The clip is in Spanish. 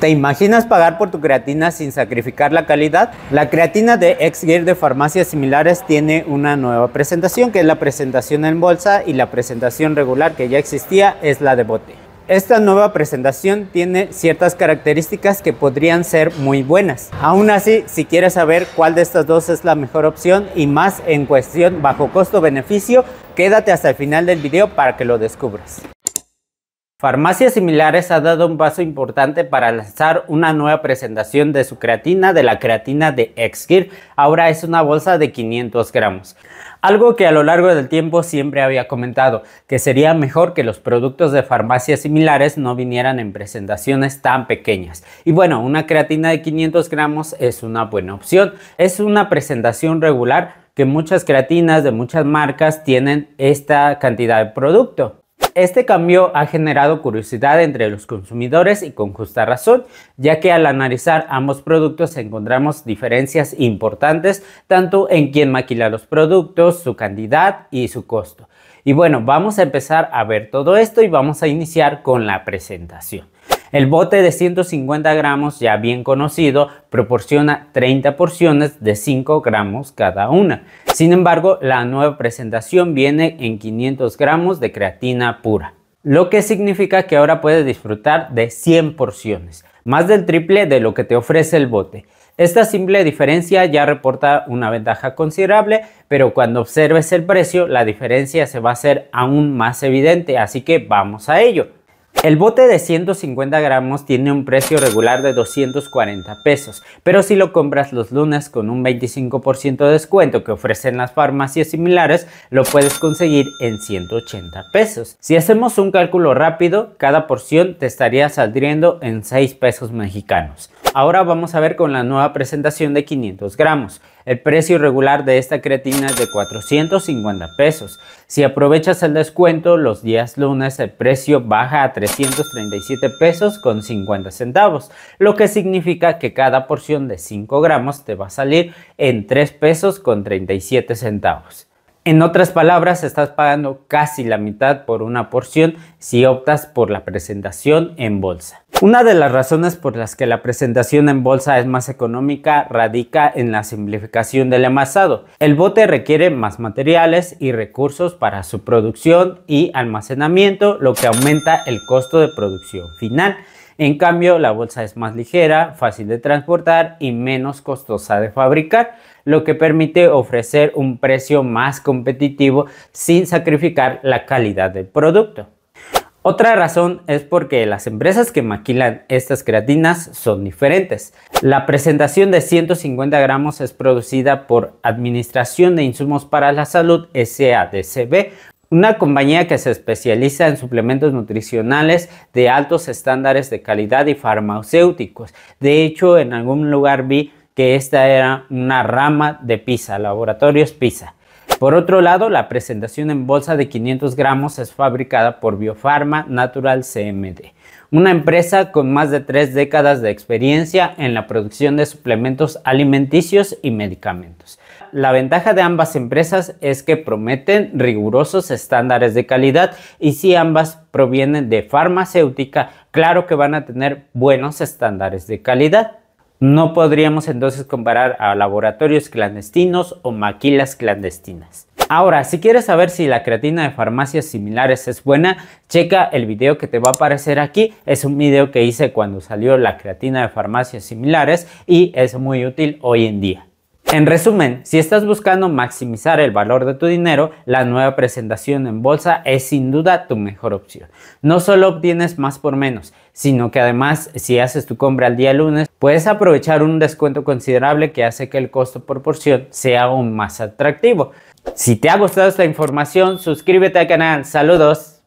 ¿Te imaginas pagar por tu creatina sin sacrificar la calidad? La creatina de Exgear de farmacias similares tiene una nueva presentación, que es la presentación en bolsa y la presentación regular que ya existía es la de bote. Esta nueva presentación tiene ciertas características que podrían ser muy buenas. Aún así, si quieres saber cuál de estas dos es la mejor opción y más en cuestión bajo costo-beneficio, quédate hasta el final del video para que lo descubras. Farmacias Similares ha dado un paso importante para lanzar una nueva presentación de su creatina, de la creatina de Exgear. Ahora es una bolsa de 500 gramos. Algo que a lo largo del tiempo siempre había comentado, que sería mejor que los productos de farmacias similares no vinieran en presentaciones tan pequeñas. Y bueno, una creatina de 500 gramos es una buena opción. Es una presentación regular que muchas creatinas de muchas marcas tienen esta cantidad de producto. Este cambio ha generado curiosidad entre los consumidores y con justa razón, ya que al analizar ambos productos encontramos diferencias importantes tanto en quién maquila los productos, su cantidad y su costo. Y bueno, vamos a empezar a ver todo esto y vamos a iniciar con la presentación. El bote de 150 gramos, ya bien conocido, proporciona 30 porciones de 5 gramos cada una. Sin embargo, la nueva presentación viene en 500 gramos de creatina pura, lo que significa que ahora puedes disfrutar de 100 porciones, más del triple de lo que te ofrece el bote. Esta simple diferencia ya reporta una ventaja considerable, pero cuando observes el precio, la diferencia se va a hacer aún más evidente, así que vamos a ello. El bote de 150 gramos tiene un precio regular de 240 pesos, pero si lo compras los lunes con un 25% de descuento que ofrecen las farmacias similares, lo puedes conseguir en 180 pesos. Si hacemos un cálculo rápido, cada porción te estaría saliendo en 6 pesos mexicanos. Ahora vamos a ver con la nueva presentación de 500 gramos. El precio regular de esta creatina es de 450 pesos. Si aprovechas el descuento los días lunes, el precio baja a 337 pesos con 50 centavos, lo que significa que cada porción de 5 gramos te va a salir en 3 pesos con 37 centavos. En otras palabras, estás pagando casi la mitad por una porción si optas por la presentación en bolsa. Una de las razones por las que la presentación en bolsa es más económica radica en la simplificación del amasado. El bote requiere más materiales y recursos para su producción y almacenamiento, lo que aumenta el costo de producción final. En cambio, la bolsa es más ligera, fácil de transportar y menos costosa de fabricar, lo que permite ofrecer un precio más competitivo sin sacrificar la calidad del producto. Otra razón es porque las empresas que maquilan estas creatinas son diferentes. La presentación de 150 gramos es producida por Administración de Insumos para la Salud SADCB, una compañía que se especializa en suplementos nutricionales de altos estándares de calidad y farmacéuticos. De hecho, en algún lugar vi que esta era una rama de Pisa, Laboratorios Pisa. Por otro lado, la presentación en bolsa de 500 gramos es fabricada por Biofarma Natural CMD, una empresa con más de tres décadas de experiencia en la producción de suplementos alimenticios y medicamentos la ventaja de ambas empresas es que prometen rigurosos estándares de calidad y si ambas provienen de farmacéutica, claro que van a tener buenos estándares de calidad. No podríamos entonces comparar a laboratorios clandestinos o maquilas clandestinas. Ahora, si quieres saber si la creatina de farmacias similares es buena, checa el video que te va a aparecer aquí. Es un video que hice cuando salió la creatina de farmacias similares y es muy útil hoy en día. En resumen, si estás buscando maximizar el valor de tu dinero, la nueva presentación en bolsa es sin duda tu mejor opción. No solo obtienes más por menos, sino que además si haces tu compra el día lunes, puedes aprovechar un descuento considerable que hace que el costo por porción sea aún más atractivo. Si te ha gustado esta información, suscríbete al canal. Saludos.